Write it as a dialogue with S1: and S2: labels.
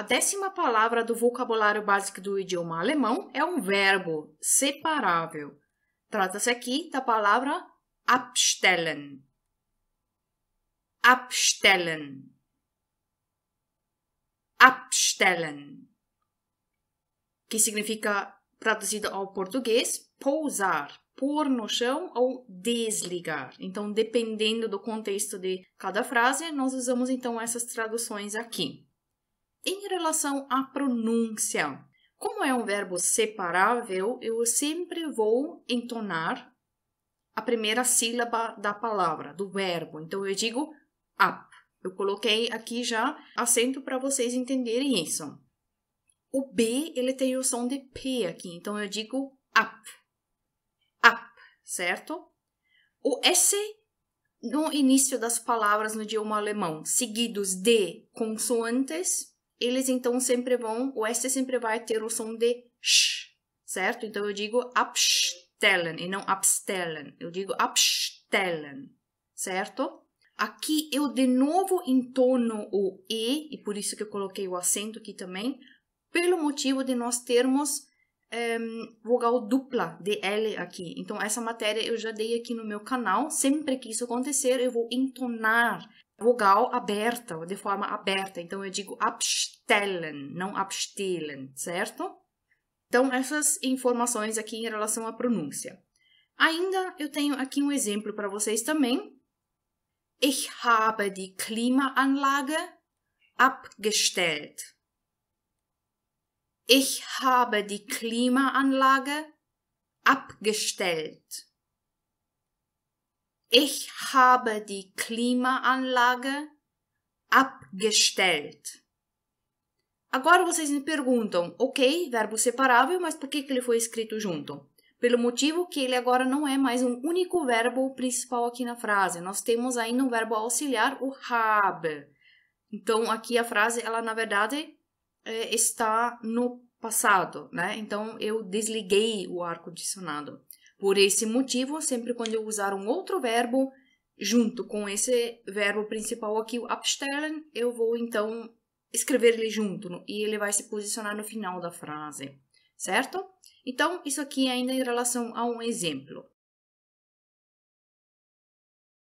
S1: A décima palavra do vocabulário básico do idioma alemão é um verbo separável. Trata-se aqui da palavra abstellen. Abstellen. Abstellen. Que significa, traduzido ao português, pousar, pôr no chão ou desligar. Então, dependendo do contexto de cada frase, nós usamos então essas traduções aqui. Em relação à pronúncia, como é um verbo separável, eu sempre vou entonar a primeira sílaba da palavra, do verbo. Então eu digo up. Eu coloquei aqui já acento para vocês entenderem isso. O B, ele tem o som de P aqui, então eu digo up. Up, certo? O S no início das palavras no idioma alemão, seguidos de consoantes, eles então sempre vão, o S sempre vai ter o som de sh, certo? Então eu digo abstellen e não abstellen, eu digo abstellen, certo? Aqui eu de novo entono o E, e por isso que eu coloquei o acento aqui também, pelo motivo de nós termos um, ehm, vogal dupla de L aqui. Então, essa matéria eu já dei aqui no meu canal. Sempre que isso acontecer, eu vou entonar vogal aberta, de forma aberta. Então eu digo abstellen, não abstellen, certo? Então, essas informações aqui em relação à pronúncia. Ainda eu tenho aqui um exemplo para vocês também. Ich habe die Klimaanlage abgestellt. Ich habe die Klimaanlage abgestellt. Ich habe die Klimaanlage abgestellt. Agora vocês me perguntam, ok, verbo separável, mas por que, ele foi escrito junto? Pelo motivo que ele agora não é mais um único verbo principal aqui na frase. Nós temos ainda um verbo auxiliar, o habe. Então, aqui a frase, ela na verdade é, está no passado, né? Então, eu desliguei o ar condicionado. Por esse motivo, sempre quando eu usar um outro verbo junto com esse verbo principal aqui, o abstellen, eu vou então escrever ele junto e ele vai se posicionar no final da frase, certo? Então, isso aqui é ainda em relação a um exemplo.